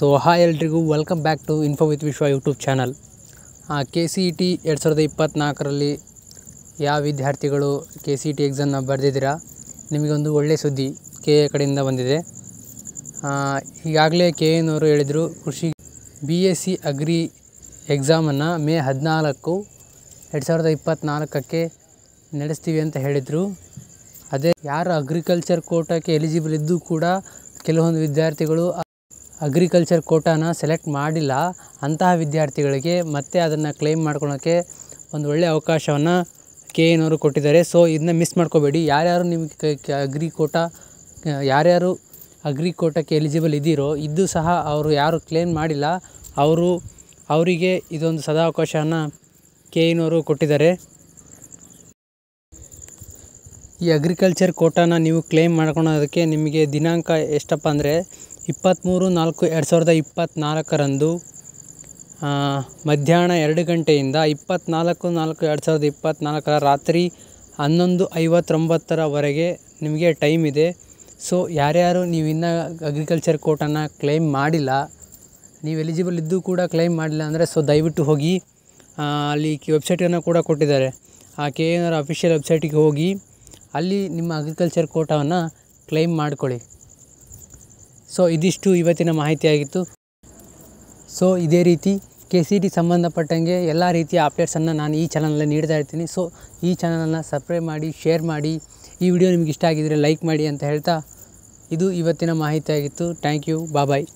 so hi ಎಲ್ರಿಗೂ welcome back to info with Vishwa YouTube channel K C E T ಎರಡು ಸಾವಿರದ ಇಪ್ಪತ್ತ್ನಾಲ್ಕರಲ್ಲಿ ಯಾವ ವಿದ್ಯಾರ್ಥಿಗಳು K C E e T ಎಕ್ಸಾಮ್ನ ಬರೆದಿದ್ದೀರಾ ನಿಮಗೊಂದು ಒಳ್ಳೆಯ ಸುದ್ದಿ ಕೆ ಎ ಕಡೆಯಿಂದ ಬಂದಿದೆ ಈಗಾಗಲೇ ಕೆ ಎನವರು ಹೇಳಿದರು ಕೃಷಿ ಬಿ ಎಸ್ ಸಿ ಅಗ್ರಿ ಎಕ್ಸಾಮನ್ನು ಮೇ ಹದಿನಾಲ್ಕು ಎರಡು ಸಾವಿರದ ಇಪ್ಪತ್ತ್ನಾಲ್ಕಕ್ಕೆ ನಡೆಸ್ತೀವಿ ಅಂತ ಹೇಳಿದರು ಅದೇ ಯಾರು ಅಗ್ರಿಕಲ್ಚರ್ ಕೋಟಕ್ಕೆ ಎಲಿಜಿಬಲ್ ಇದ್ದು ಕೂಡ ಕೆಲವೊಂದು ವಿದ್ಯಾರ್ಥಿಗಳು ಅಗ್ರಿಕಲ್ಚರ್ ಕೋಟಾನ ಸೆಲೆಕ್ಟ್ ಮಾಡಿಲ್ಲ ಅಂತಹ ವಿದ್ಯಾರ್ಥಿಗಳಿಗೆ ಮತ್ತೆ ಅದನ್ನು ಕ್ಲೇಮ್ ಮಾಡ್ಕೊಳೋಕ್ಕೆ ಒಂದು ಒಳ್ಳೆಯ ಅವಕಾಶವನ್ನು ಕೆ ಎನವರು ಕೊಟ್ಟಿದ್ದಾರೆ ಸೊ ಇದನ್ನ ಮಿಸ್ ಮಾಡ್ಕೋಬೇಡಿ ಯಾರ್ಯಾರು ನಿಮಗೆ ಅಗ್ರಿ ಕೋಟಾ ಯಾರ್ಯಾರು ಅಗ್ರಿ ಕೋಟಕ್ಕೆ ಎಲಿಜಿಬಲ್ ಇದ್ದೀರೋ ಇದ್ದು ಸಹ ಅವರು ಯಾರು ಕ್ಲೇಮ್ ಮಾಡಿಲ್ಲ ಅವರು ಅವರಿಗೆ ಇದೊಂದು ಸದಾವಕಾಶವನ್ನು ಕೆ ಎನವರು ಕೊಟ್ಟಿದ್ದಾರೆ ಈ ಅಗ್ರಿಕಲ್ಚರ್ ಕೋಟಾನ ನೀವು ಕ್ಲೇಮ್ ಮಾಡ್ಕೊಳೋದಕ್ಕೆ ನಿಮಗೆ ದಿನಾಂಕ ಎಷ್ಟಪ್ಪ ಅಂದರೆ ಇಪ್ಪತ್ತ್ಮೂರು ನಾಲ್ಕು ಎರಡು ಸಾವಿರದ ಇಪ್ಪತ್ತ್ನಾಲ್ಕರಂದು ಮಧ್ಯಾಹ್ನ ಎರಡು ಗಂಟೆಯಿಂದ ಇಪ್ಪತ್ತ್ನಾಲ್ಕು ನಾಲ್ಕು ಎರಡು ಸಾವಿರದ ಇಪ್ಪತ್ತ್ನಾಲ್ಕರ ರಾತ್ರಿ ಹನ್ನೊಂದು ಐವತ್ತೊಂಬತ್ತರವರೆಗೆ ನಿಮಗೆ ಟೈಮ್ ಇದೆ ಸೊ ಯಾರ್ಯಾರು ನೀವು ಅಗ್ರಿಕಲ್ಚರ್ ಕೋಟನ ಕ್ಲೈಮ್ ಮಾಡಿಲ್ಲ ನೀವು ಎಲಿಜಿಬಲ್ ಇದ್ದು ಕೂಡ ಕ್ಲೈಮ್ ಮಾಡಿಲ್ಲ ಅಂದರೆ ಸೊ ದಯವಿಟ್ಟು ಹೋಗಿ ಅಲ್ಲಿ ವೆಬ್ಸೈಟನ್ನು ಕೂಡ ಕೊಟ್ಟಿದ್ದಾರೆ ಆ ಕೆ ಎನ್ ಅಫಿಷಿಯಲ್ ವೆಬ್ಸೈಟಿಗೆ ಹೋಗಿ ಅಲ್ಲಿ ನಿಮ್ಮ ಅಗ್ರಿಕಲ್ಚರ್ ಕೋಟಾವನ್ನು ಕ್ಲೈಮ್ ಮಾಡಿಕೊಳ್ಳಿ ಸೊ ಇದಿಷ್ಟು ಇವತ್ತಿನ ಮಾಹಿತಿಯಾಗಿತ್ತು ಸೊ ಇದೇ ರೀತಿ ಕೆ ಸಿ ಟಿ ಸಂಬಂಧಪಟ್ಟಂಗೆ ಎಲ್ಲ ರೀತಿಯ ಅಪ್ಡೇಟ್ಸನ್ನು ನಾನು ಈ ಚಾನಲಲ್ಲಿ ನೀಡ್ತಾ ಇರ್ತೀನಿ ಸೊ ಈ ಚಾನಲನ್ನು ಸಬ್ಸ್ಕ್ರೈಬ್ ಮಾಡಿ ಶೇರ್ ಮಾಡಿ ಈ ವಿಡಿಯೋ ನಿಮ್ಗೆ ಇಷ್ಟ ಆಗಿದ್ದರೆ ಲೈಕ್ ಮಾಡಿ ಅಂತ ಹೇಳ್ತಾ ಇದು ಇವತ್ತಿನ ಮಾಹಿತಿಯಾಗಿತ್ತು ಥ್ಯಾಂಕ್ ಯು ಬಾಬಾಯ್